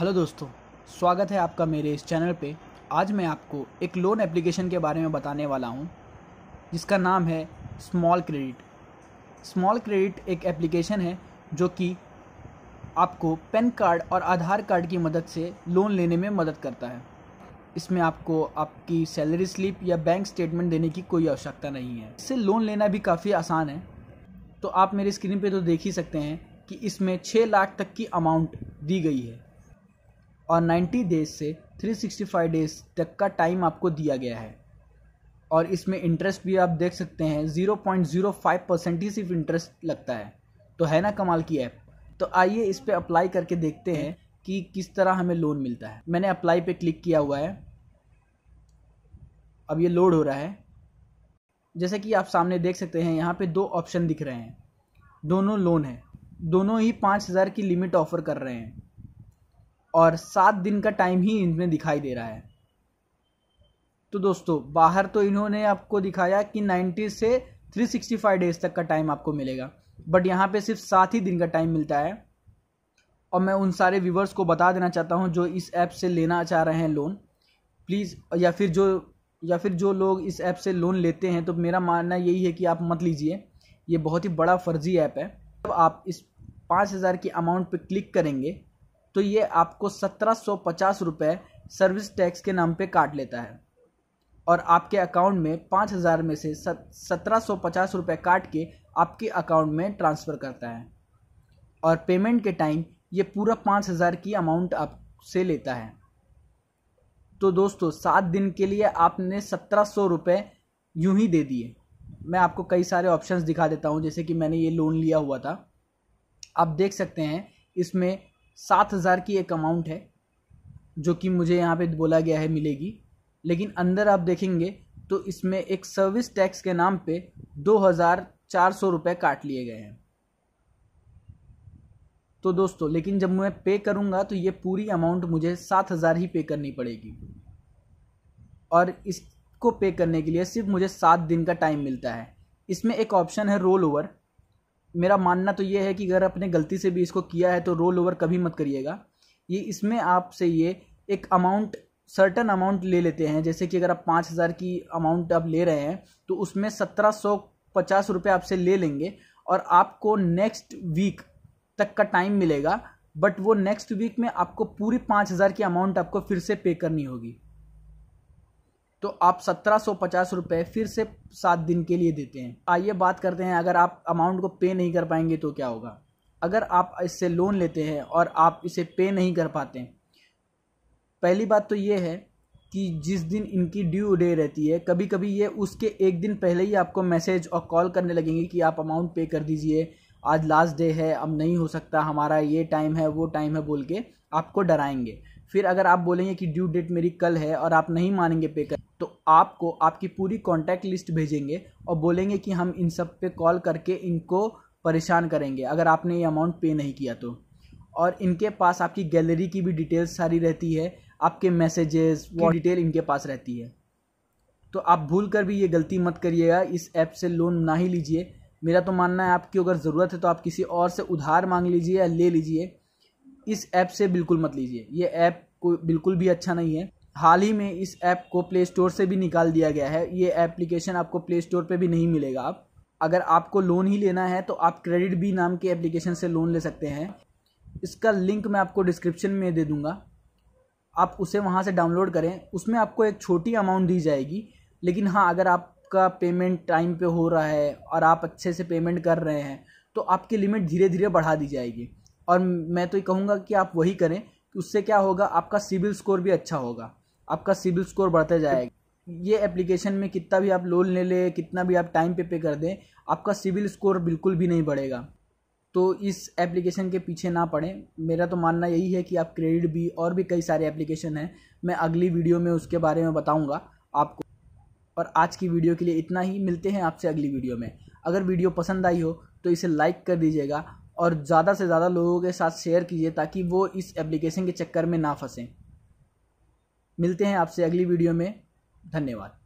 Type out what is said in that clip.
hello दोस्तों स्वागत है आपका मेरे इस चैनल पे आज मैं आपको एक लोन एप्लीकेशन के बारे में बताने वाला हूँ जिसका नाम है स्मॉल क्रेडिट स्मॉल क्रेडिट एक एप्लीकेशन है जो कि आपको पैन कार्ड और आधार कार्ड की मदद से लोन लेने में मदद करता है इसमें आपको आपकी सैलरी स्लिप या बैंक स्टेटमेंट देने की कोई आवश्यकता नहीं है इससे लोन लेना भी काफ़ी आसान है तो आप मेरी स्क्रीन पे तो देख ही सकते हैं कि इसमें छः लाख तक की अमाउंट दी गई है और 90 डेज से 365 डेज तक का टाइम आपको दिया गया है और इसमें इंटरेस्ट भी आप देख सकते हैं 0.05 परसेंट ही सिर्फ इंटरेस्ट लगता है तो है ना कमाल की ऐप तो आइए इस पर अप्लाई करके देखते हैं कि किस तरह हमें लोन मिलता है मैंने अप्लाई पे क्लिक किया हुआ है अब ये लोड हो रहा है जैसे कि आप सामने देख सकते हैं यहाँ पे दो ऑप्शन दिख रहे हैं दोनों लोन हैं दोनों ही पाँच हज़ार की लिमिट ऑफ़र कर रहे हैं और सात दिन का टाइम ही इनमें दिखाई दे रहा है तो दोस्तों बाहर तो इन्होंने आपको दिखाया कि 90 से 365 डेज तक का टाइम आपको मिलेगा बट यहाँ पे सिर्फ सात ही दिन का टाइम मिलता है और मैं उन सारे व्यूवर्स को बता देना चाहता हूँ जो इस ऐप से लेना चाह रहे हैं लोन प्लीज़ या फिर जो या फिर जो लोग इस ऐप से लोन लेते हैं तो मेरा मानना यही है कि आप मत लीजिए ये बहुत ही बड़ा फर्जी ऐप है जब आप इस पाँच हज़ार की अमाउंट पर क्लिक करेंगे तो ये आपको सत्रह सौ पचास रुपये सर्विस टैक्स के नाम पे काट लेता है और आपके अकाउंट में पाँच हज़ार में से सत्रह सौ पचास रुपये काट के आपके अकाउंट में ट्रांसफ़र करता है और पेमेंट के टाइम ये पूरा पाँच हज़ार की अमाउंट आपसे लेता है तो दोस्तों सात दिन के लिए आपने सत्रह सौ रुपये यूँ ही दे दिए मैं आपको कई सारे ऑप्शंस दिखा देता हूँ जैसे कि मैंने ये लोन लिया हुआ था आप देख सकते हैं इसमें सात हज़ार की एक अमाउंट है जो कि मुझे यहाँ पे बोला गया है मिलेगी लेकिन अंदर आप देखेंगे तो इसमें एक सर्विस टैक्स के नाम पे दो हज़ार चार सौ रुपये काट लिए गए हैं तो दोस्तों लेकिन जब मैं पे करूँगा तो ये पूरी अमाउंट मुझे सात हज़ार ही पे करनी पड़ेगी और इसको पे करने के लिए सिर्फ मुझे सात दिन का टाइम मिलता है इसमें एक ऑप्शन है रोल ओवर मेरा मानना तो ये है कि अगर आपने गलती से भी इसको किया है तो रोल ओवर कभी मत करिएगा ये इसमें आपसे ये एक अमाउंट सर्टन अमाउंट ले लेते हैं जैसे कि अगर आप पाँच हज़ार की अमाउंट आप ले रहे हैं तो उसमें सत्रह सौ पचास रुपये आपसे ले लेंगे और आपको नेक्स्ट वीक तक का टाइम मिलेगा बट वो नेक्स्ट वीक में आपको पूरी पाँच हज़ार की अमाउंट आपको फिर से पे करनी होगी तो आप सत्रह सौ पचास रुपये फिर से सात दिन के लिए देते हैं आइए बात करते हैं अगर आप अमाउंट को पे नहीं कर पाएंगे तो क्या होगा अगर आप इससे लोन लेते हैं और आप इसे पे नहीं कर पाते पहली बात तो ये है कि जिस दिन इनकी ड्यू डे रहती है कभी कभी ये उसके एक दिन पहले ही आपको मैसेज और कॉल करने लगेंगे कि आप अमाउंट पे कर दीजिए आज लास्ट डे है अब नहीं हो सकता हमारा ये टाइम है वो टाइम है बोल के आपको डराएंगे फिर अगर आप बोलेंगे कि ड्यू डेट मेरी कल है और आप नहीं मानेंगे पे कर तो आपको आपकी पूरी कॉन्टैक्ट लिस्ट भेजेंगे और बोलेंगे कि हम इन सब पे कॉल करके इनको परेशान करेंगे अगर आपने ये अमाउंट पे नहीं किया तो और इनके पास आपकी गैलरी की भी डिटेल्स सारी रहती है आपके मैसेजेस वो डिटेल इनके पास रहती है तो आप भूल कर भी ये गलती मत करिएगा इस ऐप से लोन ना ही लीजिए मेरा तो मानना है आपकी अगर ज़रूरत है तो आप किसी और से उधार मांग लीजिए या ले लीजिए इस ऐप से बिल्कुल मत लीजिए ये ऐप को बिल्कुल भी अच्छा नहीं है हाल ही में इस ऐप को प्ले स्टोर से भी निकाल दिया गया है ये एप्लीकेशन आपको प्ले स्टोर पर भी नहीं मिलेगा आप अगर आपको लोन ही लेना है तो आप क्रेडिट बी नाम के एप्लीकेशन से लोन ले सकते हैं इसका लिंक मैं आपको डिस्क्रिप्शन में दे दूँगा आप उसे वहाँ से डाउनलोड करें उसमें आपको एक छोटी अमाउंट दी जाएगी लेकिन हाँ अगर आपका पेमेंट टाइम पे हो रहा है और आप अच्छे से पेमेंट कर रहे हैं तो आपकी लिमिट धीरे धीरे बढ़ा दी जाएगी और मैं तो ये कहूँगा कि आप वही करें उससे क्या होगा आपका सिविल स्कोर भी अच्छा होगा आपका सिविल स्कोर बढ़ता जाएगा ये एप्लीकेशन में कितना भी आप लोन ले लें कितना भी आप टाइम पे पे कर दें आपका सिविल स्कोर बिल्कुल भी नहीं बढ़ेगा तो इस एप्लीकेशन के पीछे ना पड़ें मेरा तो मानना यही है कि आप क्रेडिट भी और भी कई सारे एप्लीकेशन हैं मैं अगली वीडियो में उसके बारे में बताऊँगा आपको और आज की वीडियो के लिए इतना ही मिलते हैं आपसे अगली वीडियो में अगर वीडियो पसंद आई हो तो इसे लाइक कर दीजिएगा और ज़्यादा से ज़्यादा लोगों के साथ शेयर कीजिए ताकि वो इस एप्लीकेशन के चक्कर में ना फंसें मिलते हैं आपसे अगली वीडियो में धन्यवाद